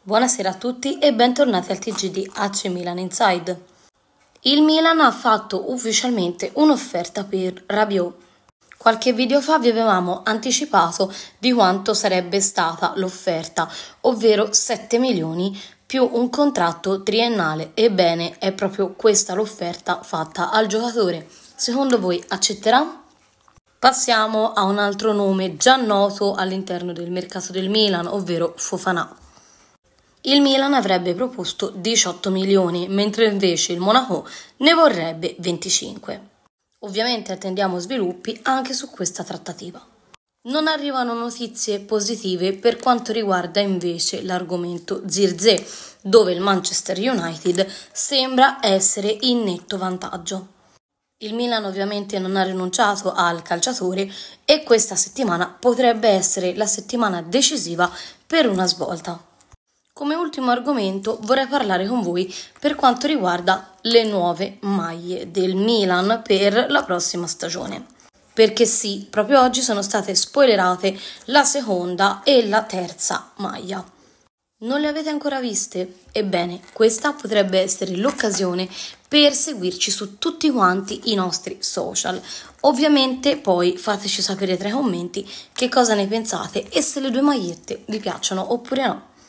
Buonasera a tutti e bentornati al TG di AC Milan Inside. Il Milan ha fatto ufficialmente un'offerta per Rabiot. Qualche video fa vi avevamo anticipato di quanto sarebbe stata l'offerta, ovvero 7 milioni più un contratto triennale. Ebbene, è proprio questa l'offerta fatta al giocatore. Secondo voi accetterà? Passiamo a un altro nome già noto all'interno del mercato del Milan, ovvero Fofanà il Milan avrebbe proposto 18 milioni, mentre invece il Monaco ne vorrebbe 25. Ovviamente attendiamo sviluppi anche su questa trattativa. Non arrivano notizie positive per quanto riguarda invece l'argomento Zirze, dove il Manchester United sembra essere in netto vantaggio. Il Milan ovviamente non ha rinunciato al calciatore e questa settimana potrebbe essere la settimana decisiva per una svolta. Come ultimo argomento vorrei parlare con voi per quanto riguarda le nuove maglie del Milan per la prossima stagione. Perché sì, proprio oggi sono state spoilerate la seconda e la terza maglia. Non le avete ancora viste? Ebbene, questa potrebbe essere l'occasione per seguirci su tutti quanti i nostri social. Ovviamente poi fateci sapere tra i commenti che cosa ne pensate e se le due magliette vi piacciono oppure no.